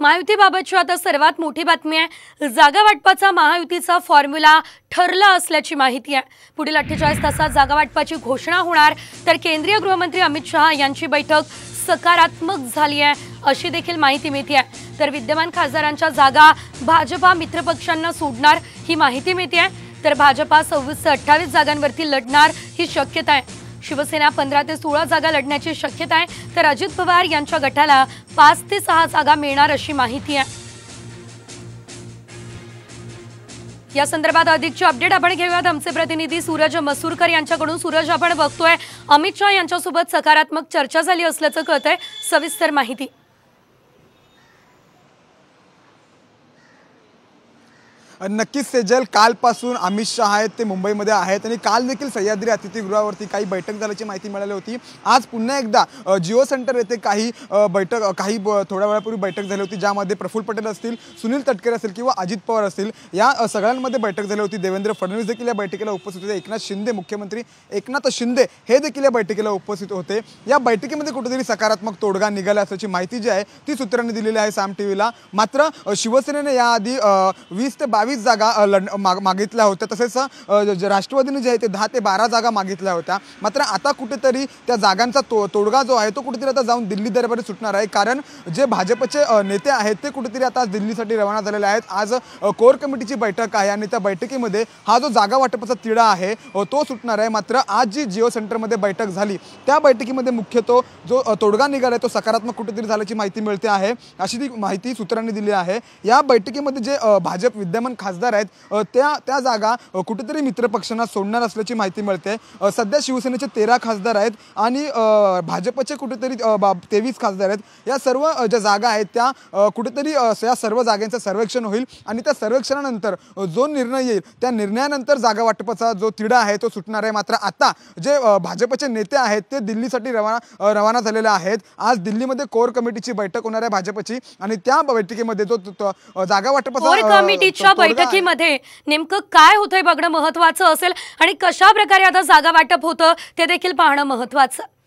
महायुतीबाबतची आता सर्वात मोठी बातमी आहे जागा वाटपाचा महायुतीचा फॉर्म्युला ठरला असल्याची माहिती आहे पुढील अठ्ठेचाळीस तासात जागा वाटपाची घोषणा होणार तर केंद्रीय गृहमंत्री अमित शहा यांची बैठक सकारात्मक झाली आहे अशी देखील माहिती मिळते आहे तर विद्यमान खासदारांच्या जागा भाजपा मित्रपक्षांना सोडणार ही माहिती मिळते आहे तर भाजपा सव्वीस ते अठ्ठावीस जागांवरती लढणार ही शक्यता आहे शिवसेना पंधरा ते सोळा जागा लढण्याची शक्यता आहे तर अजित पवार यांच्या गटाला पाच ते सहा जागा मिळणार अशी माहिती आहे या संदर्भात अधिकचे अपडेट आपण घेऊयात आमचे प्रतिनिधी सूरज मसूरकर यांच्याकडून सूरज आपण बघतोय अमित शहा यांच्यासोबत सकारात्मक चर्चा झाली असल्याचं कळत आहे सविस्तर माहिती नक्कीच सेजल कालपासून अमित शहा आहेत ते मुंबईमध्ये आहेत आणि काल देखील सह्याद्री अतिथीगृहावरती काही बैठक झाल्याची माहिती मिळाली होती आज पुन्हा एकदा जिओ सेंटर येथे काही बैठक काही थोड्या वेळापूर्वी बैठक झाली होती ज्यामध्ये प्रफुल्ल पटेल असतील सुनील तटकरे असतील किंवा अजित पवार असतील या सगळ्यांमध्ये बैठक झाली होती देवेंद्र फडणवीस देखील या बैठकीला उपस्थित होते एकनाथ शिंदे मुख्यमंत्री एकनाथ शिंदे हे देखील या बैठकीला उपस्थित होते या बैठकीमध्ये कुठेतरी सकारात्मक तोडगा निघाला असल्याची माहिती जी आहे ती सूत्रांनी दिलेली आहे साम टीव्हीला मात्र शिवसेनेने याआधी वीस ते बावीस बावीस जागा लंड माग मागितल्या होत्या तसेच राष्ट्रवादीने जे आहे ते दहा ते बारा जागा मागितल्या होत्या मात्र आता कुठेतरी त्या जागांचा तो तोडगा जो आहे तो कुठेतरी आता जाऊन दिल्ली दरबारी सुटणार आहे कारण जे भाजपचे नेते आहेत ते कुठेतरी आता दिल्लीसाठी रवाना झालेले आहेत आज कोर कमिटीची बैठक आहे आणि त्या बैठकीमध्ये हा जो जागा वाटपाचा तिढा आहे तो सुटणार आहे मात्र आज जी जिओ सेंटरमध्ये बैठक झाली त्या बैठकीमध्ये मुख्यतो जो तोडगा निघाला आहे तो सकारात्मक कुठेतरी झाल्याची माहिती मिळते आहे अशी ती माहिती सूत्रांनी दिली आहे या बैठकीमध्ये जे भाजप विद्यमान खासदार आहेत त्या त्या जागा कुठेतरी मित्रपक्षांना सोडणार असल्याची माहिती मिळते सध्या शिवसेनेचे तेरा खासदार आहेत आणि भाजपचे कुठेतरी तेवीस खासदार आहेत या सर्व ज्या जागा आहेत त्या कुठेतरी या सर्व जागांचं सर्वेक्षण होईल आणि त्या सर्वेक्षणानंतर जो निर्णय येईल त्या निर्णयानंतर जागा वाटपाचा जो तिढा आहे तो सुटणार आहे मात्र आता जे भाजपचे नेते आहेत ते दिल्लीसाठी रवाना रवाना झालेले आहेत आज दिल्लीमध्ये कोर कमिटीची बैठक होणार आहे भाजपची आणि त्या बैठकीमध्ये जो जागा वाटपाचा बैठकीमध्ये नेमकं काय होतंय बघणं महत्वाचं असेल आणि कशा प्रकारे आता जागा वाटप होतं ते देखील पाहणं महत्वाचं